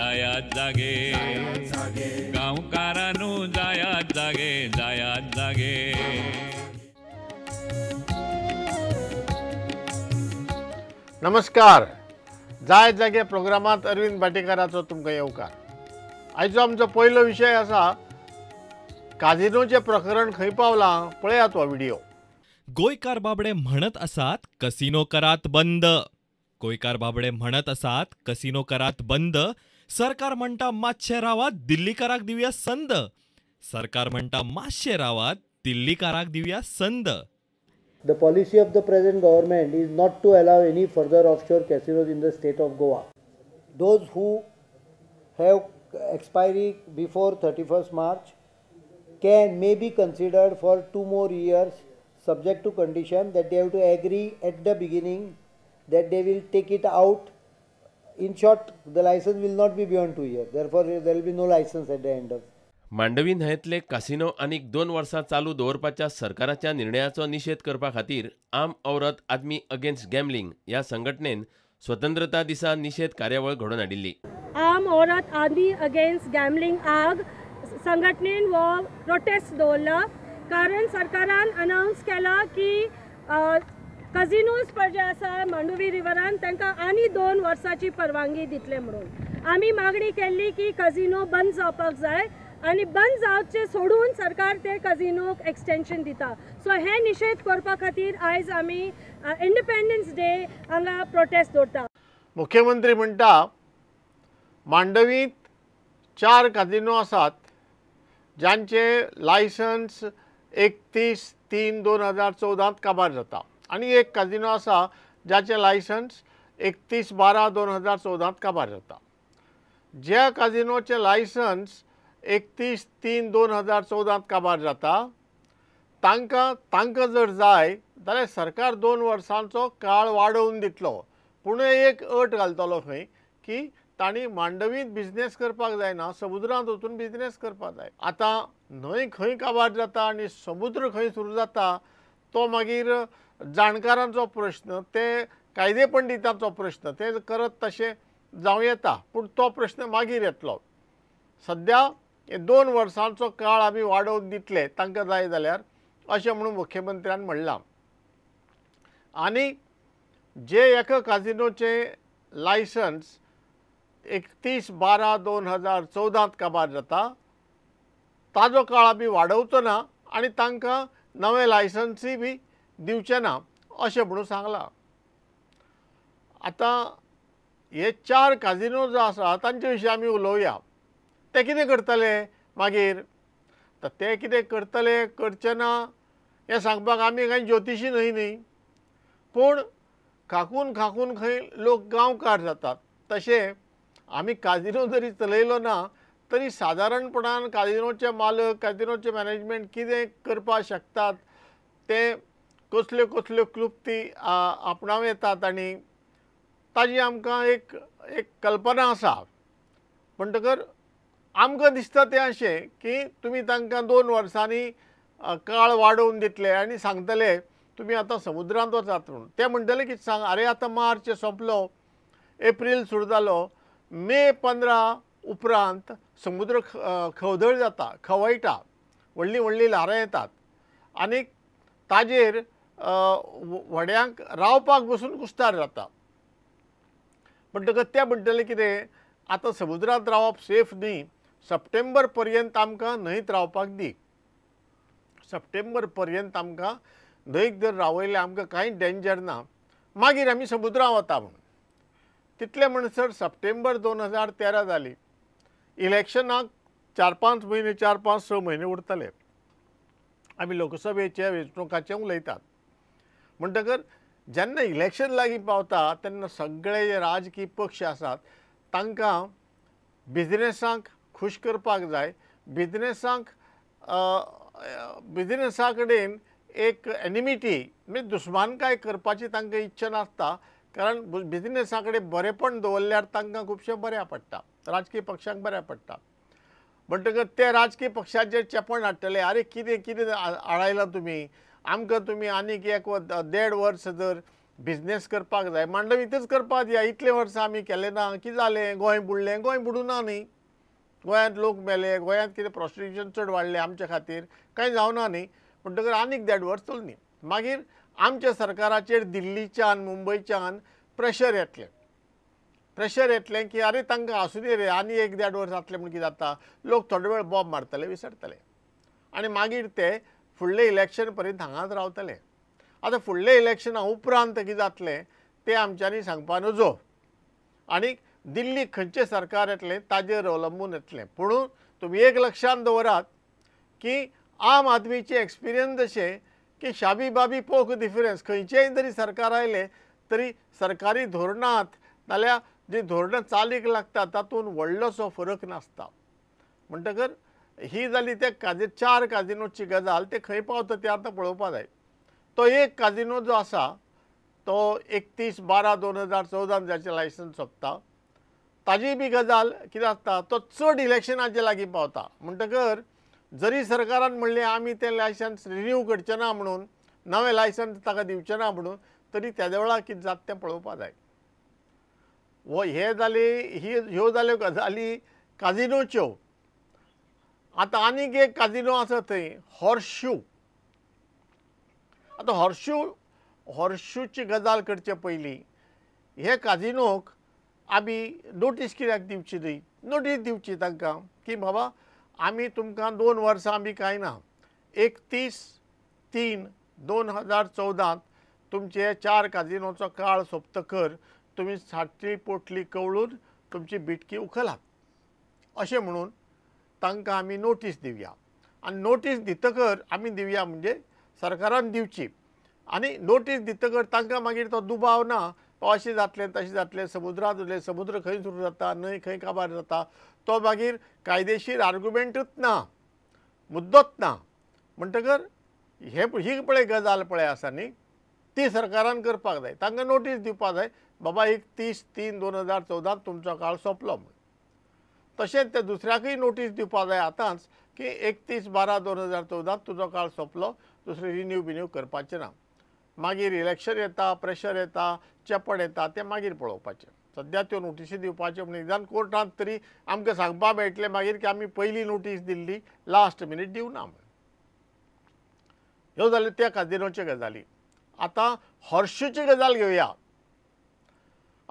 जायात जागे गावकारानु जायात जागे जायात जागे नमस्कार जाय जागे प्रोग्रामात अरविंद भाटेकाराचो तुमकां येवकार आयचो आमचो पयलो विषय असा काजिनोचें प्रकरण खंय पावला पळयात हो व्हिडिओ गोयकार बाबडे म्हणत असात कसिनो करात बंद गोयकार बाबडे म्हणत असात कसिनो करात बंद सरकार म्हणता मात्र रावात दिल्ली कारक दि संद सरकार म्हणता मात्र रावात दिल्ली कारक दि संद the policy of the present government is not to allow any further offshore casinos casinos in the state of Goa those who have expiry before thirty first March can may be considered for two more years subject to condition that they have to agree at the beginning that they will take it out in short the licence will not be beyond two year therefore there will be no licence at the end of Mandovi न्हंयेतले casino आनीक दोन वर्सां चालू दवरपाच्या सरकाराच्या निर्णयाचो निशेध करपा खातीर आम औरत आदमी अगेन्स्ट गॅमलिंग ह्या संघटनेन स्वतंत्रता दिसा निशेध कार्यावळ घडोवन हाडिल्ली आम औरत आदमी अगेन्स्ट गॅमलिंग आग संघटनेन हो प्रोटेस्ट दवरला कारण सरकारान अनाउन्स केला की कझिनोज जे आसा मांडवी रिवरान तांकां आनी दोन वर्सांची परवानगी दितले म्हणून आमी मागणी केल्ली की कझिनो बंद जावपाक जाय आनी बंद जावचे सोडून सरकार ते कझिनोक एक्सटेंशन दिता सो हे निशेध करपा खातीर आयज आमी इंडिपेंडन्स डे हांगा प्रोटेस्ट दवरता मुख्यमंत्री म्हणटा मांडवींत चार कझिनो आसात जांचे लायसन्स एकतीस तीन दोन हजार चौदांत काबार जाता आणि एक कझिनो असा ज्याचे लायसन्स एकतीस बारा दोन हजार चवदांत काबार जाता ज्या कझिनोचें लायसन्स एकतीस तीन दोन हजार चवदांत काबार जाता तांकां तांकां जर जाय जाल्यार सरकार दोन वर्सांचो काळ वाडोवन दितलो पूण एक अट घालतलो खंय की तांणी मांडवीत बिझनेस करपाक जायना समुद्रांत वचून बिझनेस करपाक जाय आतां न्हंय खंय काबार जाता आनी समुद्र खंय सुरू जाता तो मागीर जाणकारांचो प्रश्न ते कायदे पंडितांचो प्रश्न ते करत तशें जावं येता पूण तो प्रश्न मागीर येतलो सद्या दोन वर्सांचो काळ आमी वाडोवन दितले तांकां जाय जाल्यार अशें म्हणून मुख्यमंत्र्यान म्हणलां आनी जे एका काजिनोचे लायसन्स एकतीस बारा दोन हजार चवदांत काबार जाता ताजो काळ आमी वाडोवचो ना आनी तांकां नवे लायसन्सूय बी दिवचे ना अशें म्हणून सांगला आता हे चार काजिनो जो आसा तांचे विशीं आमी उलोवया ते कितें करतले मागीर आतां ते कितें करतले करचे ना हें सांगपाक आमी कांय ज्योतिशी न्हय न्ही पूण खाकून खाकून खंय लोक गांवकार जातात तशें आमी काजिनो जरी चलयलो ना तरी सादारणपणान काजिनोचे मालक काजिनोचे मॅनेजमेंट कितें करपाक शकतात तें कसल्यो कसल्यो क्लुप्ती आपणाव येतात आणि ताजी आमकां एक एक कल्पना आसा म्हणटकर आमकां दिसता तें अशें की तुमी तांकां दोन वर्सांनी काळ वाडोवन दितले आनी सांगतले तुमी आतां समुद्रांत वचात म्हणून ते म्हणटले की सांग आरे आतां मार्च सोंपलो एप्रील सुरू जालो मे पंदरा उपरांत समुद्र खवदळ जाता खवळटा व्हडलीं व्हडलीं ल्हारां येतात आनीक ताजेर व्हड्यांक रावपाक बसून कुस्तार जाता म्हणटकच ते म्हणटलें कितें आतां समुद्रांत रावप सेफ न्ही सप्टेंबर पर्यंत आमकां न्हंयत रावपाक दी सप्टेंबर पर्यंत आमकां न्हंयक जर रावयलें आमकां कांय डेंजर ना मागीर आमी समुद्रांत वता म्हणून तितले म्हणसर सप्टेंबर दोन हजार तेरा जाली इलेक्शनाक चार पांच म्हयने चार पांच स म्हयने उरतले आमी लोकसभेचे वेंचणुकाचें उलयतात म्हणटकर जेन्ना इलेक्शन लागीं पावता तेन्ना सगळे जे राजकीय पक्ष आसात तांकां बिझनेसांक खूश करपाक जाय बिजनेसांक बिजनेसा कडेन एक एनिमिटी म्हणजे दुस्मानकाय करपाची तांकां इच्छा नासता कारण बिजनेसा कडेन बरेपण दवरल्यार तांकां खुबशें बऱ्या पडटा राजकीय पक्षांक बऱ्या पडटा म्हणटकच ते राजकीय पक्षाचेर चेपण हाडटले आरे कितें कितें आडायलां तुमी आमकां तुमी आनीक एक देड वर्स जर बिझनेस करपाक जाय मांडव तेच करपाक या इतले वर्सां आमी केले ना कितें जालें गोंय बुडलें गोंय बुडुना न्ही गोंयांत लोक मेले गोंयांत कितें प्रॉस्टिट्युशन चड वाडलें आमच्या खातीर कांय जावना न्ही म्हणटकर आनीक देड वर्स न्ही मागीर आमच्या सरकाराचेर दिल्लीच्यान मुंबयच्यान प्रेशर येतलें प्रेशर येतलें की आरे तांकां आसूं दी रे आनी एक देड वर्स जातलें म्हण कितें जाता लोक थोडे वेळ बॉब मारतले विसरतले आनी मागीर ते फुडले इलेक्शन पर्यंत हांगाच रावतले आतां फुडले इलेक्शना उपरांत कितें जातलें तें आमच्यांनी सांगपा नजो आनी दिल्ली खंयचें सरकार येतलें ताजेर अवलंबून येतलें पुणून तुमी एक लक्षांत दवरात की आम आदमीचे एक्सपिरियन्स जशें की शाबी बाबी पोख डिफरन्स खंयचेंय जरी सरकार आयलें तरी सरकारी धोरणांत नाल्यार जी धोरणां चालीक लागतात तातूंत व्हडलोसो फरक नासता म्हणटकर ही झाली त्या काजी चार काजिनोची गजाल ते खंय पावता ते आतां पळोवपा जाय तो एक काजिनो जो आसा तो एकतीस बारा दोन हजार चौदान ज्याचे लायसन्स सोंपता ताजी बी गजाल कितें आसता तो चड इलेक्शनाचे लागीं पावता म्हणटकर जरी सरकारान म्हणलें आमी तें लायसन्स रिन्यू करचें ना म्हणून नवे लायसन्स ताका दिवचें ना म्हणून तरी त्या वेळा कितें जाता तें पळोवपा जाय व हे जाले ही ह्यो जाल्यो गजाली काजिनोच्यो आता आनीक एक काजिनो आसा थंय हॉर्शू आता हॉर्शू हॉर्शूची गजाल करचे पहिली हे काजिनोक आमी नोटीस कित्याक दिवची न्ही नोटीस दिवची तांकां की बाबा आम्ही तुमकां दोन वर्सां आमी कांय ना एकतीस तीन दोन हजार चवदांत तुमचे चार काजिनोचो काळ सोंपतकर तुमी साठ्ठी पोटली कवळून तुमची बिटकी उखलात अशें म्हणून तांकां आमी नोटीस दिवया आनी नोटीस दितकर आमी दिवया म्हणजे सरकारान दिवची आनी नोटीस दितकर तांकां मागीर तो दुबाव ना तो अशें जातलें तशें जातलें समुद्रांत समुद्र खंय सुरू जाता न्हंय खंय काबार जाता तो मागीर कायदेशीर आर्ग्युमेंटूच ना मुद्दोच ना म्हणटकर हे ही पळय गजाल पळय आसा न्ही ती सरकारान करपाक जाय तांकां नोटीस दिवपाक जाय बाबा एक तीस तीन दोन हजार चौदा तुमचो काळ सोंपलो म्हूण तशेंच ते दुसऱ्याकय नोटीस दिवपा जाय आतांच की एकतीस बारा दोन हजार चौदा तुजो काळ सोंपलो दुसरें रिन्यू बिन्यू करपाचें ना मागीर इलेक्शन येता प्रेशर येता चेपण येता तें मागीर पळोवपाचें सद्या त्यो नोटीशी दिवपाच्यो म्हण निदान कोर्टांत तरी आमकां सांगपा मेळटलें मागीर की आमी पयली नोटीस दिल्ली लास्ट मिनीट दिवना म्हण ह्यो जाल्यो त्या काजिनोच्यो गजाली आतां हर्षूची गजाल घेवया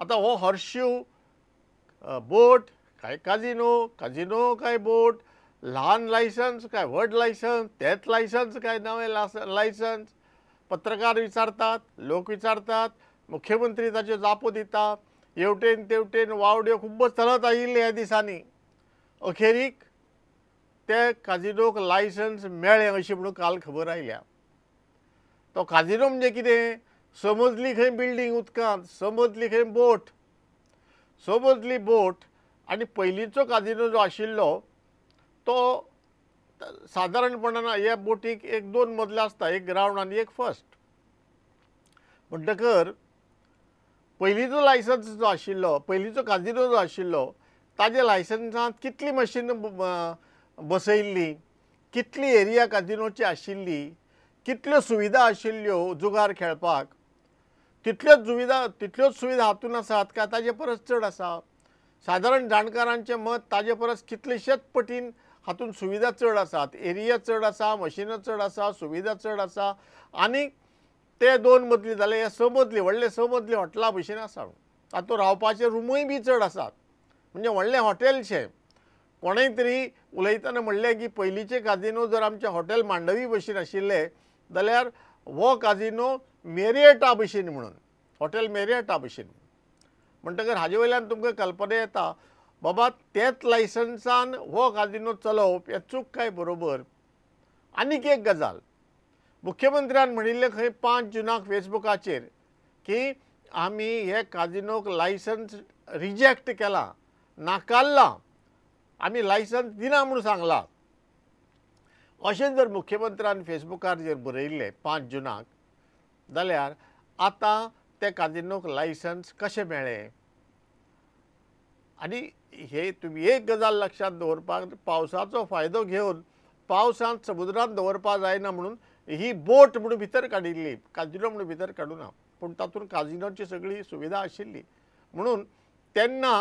आतां हो हर्शू बोट काय काजिनो काजिनो काय बोट लहान लायसन्स काय वर्ड लायसन्स तेच लायसन्स काय नवे लास लायसन्स पत्रकार विचारतात लोक विचारतात मुख्यमंत्री त्याचे जापो देतात हेवटेन तेवटेन वावड्यो खूपच चलत आयिल्ले ह्या दिसांनी अखेरीक ते काजिनोक लायसन्स मेळ्ळे अशी म्हणून काल खबर आयल्या तो काजिनो म्हणजे कितें समजली खंय बिल्डींग उदकांत समजली खंय बोट समजली बोट आणि पयलींचो कादिनो जो आशिल्लो तो सादारणपणान या बोटीक एक दोन मदले आसता एक ग्रावंड आनी एक फर्स्ट म्हणटकर पयलींचो लायसन्स जो आशिल्लो पयलींचो कादिनो जो आशिल्लो ताजे लायसन्सांत कितली मशीन बसयल्ली कितली एरिया काजिनोची आशिल्ली कितल्यो सुविधा आशिल्ल्यो जुगार खेळपाक तितल्योच सुविधा तितल्योच सुविधा हातून आसात काय ताजे परस चड आसा साधारण जाणकारांचे मत ताजे परस कितलेशेच पटीन हातून सुविधा चड आसात एरिया चड आसा मशीन चड आसा सुविधा चड आसा आनी ते दोन मदली जाले हे स मदली व्हडले स मदली हॉटेला भशेन आसा तातूंत रावपाचे रुमूय बी चड आसात म्हणजे व्हडलें हॉटेलशें कोणेंय तरी उलयतना म्हणलें की पयलींचे काजिनो जर आमचे हॉटेल मांडवी भशेन आशिल्ले जाल्यार हो काजिनो मेरियटा भशेन म्हणून हॉटेल मेरियटा भशेन म्हणटकच हाजे वयल्यान तुमकां कल्पना येता बाबा तेच लायसन्सान हो काजिनो चलोवप हें चूक काय बरोबर आनीक एक गजाल मुख्यमंत्र्यान म्हणिल्लें खंय पांच जुनाक फेसबुकाचेर की आमी हे काजिनोक लायसन्स रिजेक्ट केला नाकारला आमी लायसन्स दिना म्हूण सांगला अशें जर मुख्यमंत्र्यान फेसबुकार जर बरयल्लें पांच जुनाक जाल्यार आतां त्या काजिनोक लायसन्स कसे मेळ्ळें आनी हे तुम्ही एक गजाल लक्षात दवरपाक पावसाचो फायदो घेवन पावसांत समुद्रांत दवरपा जायना म्हणून ही बोट म्हणून भितर काडिल्ली काजिनो म्हणून भितर काडूना पूण तातूंत काजिनोची सगळी सुविधा आशिल्ली म्हणून तेन्ना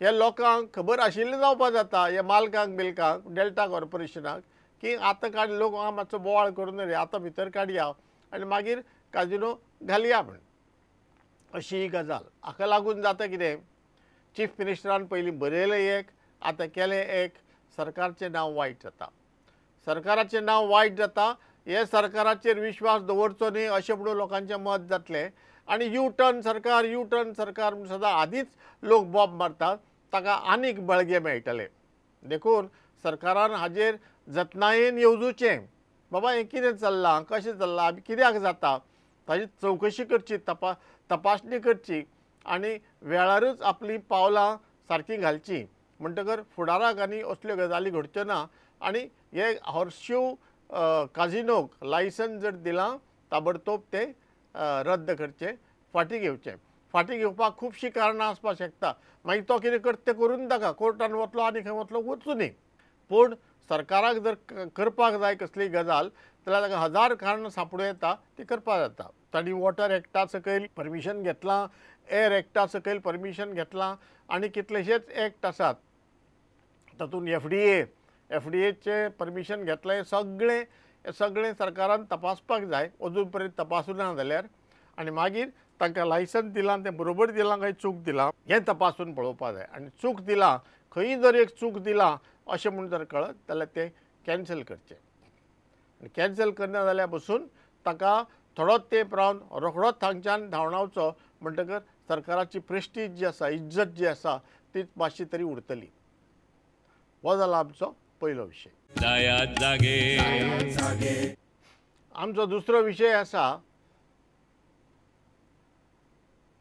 ह्या लोकांक खबर आशिल्ले जावपा जाता ह्या मालकांक बिलकांक डेल्टा कॉर्पोरेशनाक की आतां काड लोक हांव मातसो बोवाळ करून रे आतां भितर काडया आनी मागीर काजिनो घालया म्हणून अशी ही गजाल हाका लागून जाता कितें चीफ मिनिस्टरान पयलीं बरयलें एक आतां केलें एक सरकारचें नांव वायट जाता सरकाराचें नांव वायट जाता हे सरकाराचेर विश्वास दवरचो न्ही अशें म्हणून लोकांचें मत जातलें आनी यू टर्न सरकार यू टर्न सरकार म्हूण सदां आदींच लोक बॉब मारतात ताका आनीक बळगें मेळटलें देखून सरकारान हाजेर जतनायेन येवजुचें बाबा हें कितें चल्लां कशें चल्लां कित्याक जाता ताजी चवकशी करची तपास तपासणी करची आनी वेळारूच आपली पावलां सारखी घालची म्हणटकर फुडाराक आनी असल्यो गजाली घडच्यो ना आनी हे हॉर्स्यू काजिनोक लायसन्स जर दिलां ताबडतोब ते रद्द करचें फाटी घेवचे फाटी घेवपाक खुबशीं कारणां आसपाक शकता मागीर तो कितें करता तें करून ताका कोर्टान वतलो आनी खंय वतलो वचूं न्ही पूण सरकाराक जर करपाक जाय कसली गजाल जाल्यार ताका हजार कारणां सांपडूं येता ती करपाक जाता तांणी वॉटर एक्टा सकयल परमिशन घेतलां एर एक्टा सकयल परमिशन घेतलां आनी कितलेशेच एक्ट आसात तातूंत F D A F D एचें परमिशन घेतलें हें सगळें हें सगळें सरकारान तपासपाक जाय अजून पर्यंत तपासूं ना जाल्यार आनी मागीर तांकां लायसन्स दिलां तें बरोबर दिलां काय चूक दिलां हें तपासून पळोवपाक जाय आनी चूक दिलां खंयी जर एक चूक दिलां अशें म्हूण जर कळत जाल्यार तें कॅन्सल करचें कॅन्सल करना जाल्यार बसून ताका थोडोच तेप रावन रोखडोच थांगच्यान धांवडावचो म्हणटकर सरकाराची प्रेस्टीज जी आसा इज्जत जी आसा ती मातशी तरी उरतली हो जाला आमचो पयलो विशय आमचो दुसरो विशय आसा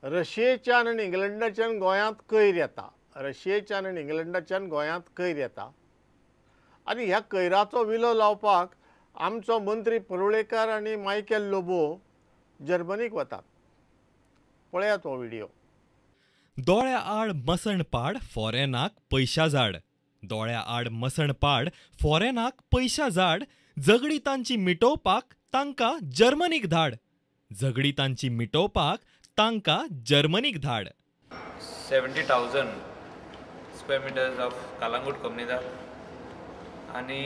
रशियेच्यान आनी इंग्लंडाच्यान गोंयांत कैर येता रशियेच्यान आनी इंग्लंडाच्यान गोंयांत कैर येता आनी ह्या कैराचो विलो लावपाक आमचो मंत्री परुळेकर आणि मायकेल लोबो जर्मनीक वतात पळयात हो व्हिडिओ दोळ्या आड मसण पाड फॉरेनाक पैशा झाड दोळ्या आड मसण पाड फॉरेनाक पैशा झाड झगडी तांची मिटोवपाक तांकां जर्मनीक धाड झगडी तांची मिटोवपाक तांकां जर्मनीक धाड seventy thousand square metres of Calangute कंपनीदार आणि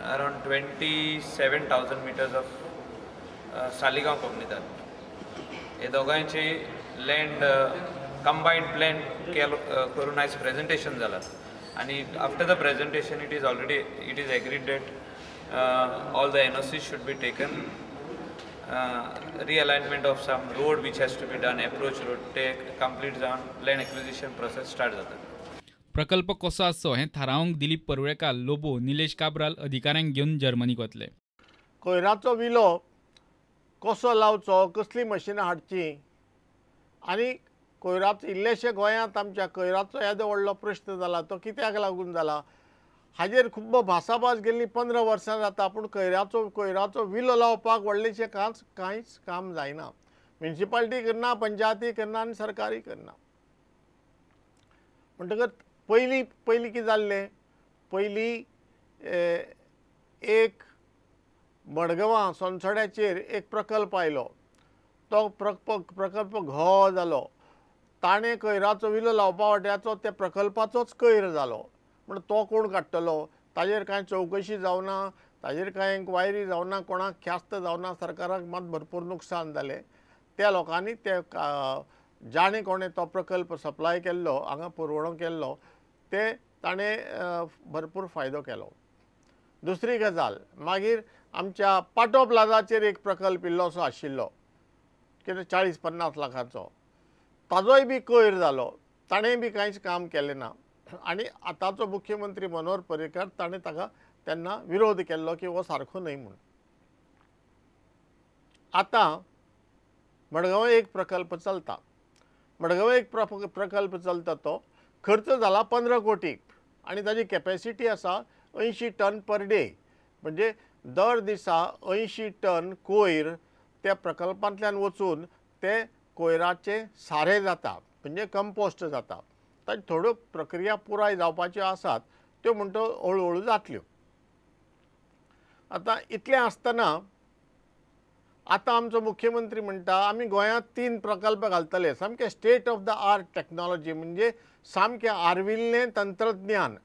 twenty seven thousand metres of Saligao Cognitan. हे दोघांचे लँड कंबाईंड प्लॅन केल uh, करून आयज प्रेझेंटेशन झालं आणि after the presentation it is already it is agreed that all the N O C should be taken realignment of some road which has to be done approach road take complete जावन land acquisition process start जातात प्रकल्प कसो असो हें थारावंक दिलीप परुळेकार लोबो निलेश काब्राल अधिकाऱ्यांक घेवन जर्मनीक वतले कोयराचो विलो कसो लावचो कसली मशिनां हाडची आनी कोयराचो इल्लेशे गोंयांत आमच्या कोयराचो येदो व्हडलो प्रश्न जाला तो कित्याक लागून जाला हाजेर खूब भासाभास गेल्ली पंदरा वर्सां जाता पूण कोयराचो कोयराचो विलो लावपाक व्हडलेशें कांच कांयच काम जायना म्युन्सिपाल्टी करना पंचायती करना आनी सरकारी करना म्हणटकच पहिली पहिली कितें जाल्लें पहिली एक मडगांवां सोनसड्याचेर एक प्रकल्प आयलो तो प्रक प्रकल्प घो जालो ताणें कयराचो विलो लावपा वाट्याचो त्या प्रकल्पाचोच कयर जालो म्हण तो कोण काडटलो ताजेर कांय चवकशी जावना ताजेर कांय इन्क्वायरी जावना कोणाक ख्यास्त जावना सरकाराक मात भरपूर नुकसान जालें त्या लोकांनी ते जाणें कोणें तो प्रकल्प सप्लाय केल्लो हांगा पुरवणो केल्लो ते ताणें भरपूर फायदो केलो दुसरी गजाल मागीर आमच्या पाटो प्लाझाचेर एक प्रकल्प इल्लोसो आशिल्लो कितें चाळीस पन्नास लाखाचो ताजोय बी कोयर जालो ताणेंय बी कांयच काम केलें ना आनी आतांचो मुख्यमंत्री मनोहर पर्रीकर ताणें ताका तेन्ना विरोध केल्लो की हो सारको न्हय म्हूण आतां मडगांव एक प्रकल्प चलता मडगांव एक प्रकल्प चलता तो खर्च झाला पंधरा कोटी आणि त्याची कॅपॅसिटी असा ऐंशी टन पर डे म्हणजे दर दिसा अंयशीं टन कोयर त्या प्रकल्पांतल्यान वचून ते कोयराचे सारे जाता म्हणजे कंपोस्ट जाता ताज्यो थोड्यो प्रक्रिया पुराय जावपाच्यो आसात त्यो म्हणटा हळूहळू जातल्यो आतां इतलें आसतना आतां आमचो मुख्यमंत्री म्हणटा आमी गोंयांत तीन प्रकल्प घालतले सामके state of the art technology म्हणजे सामक्या आर्विल्लें तंत्रज्ञान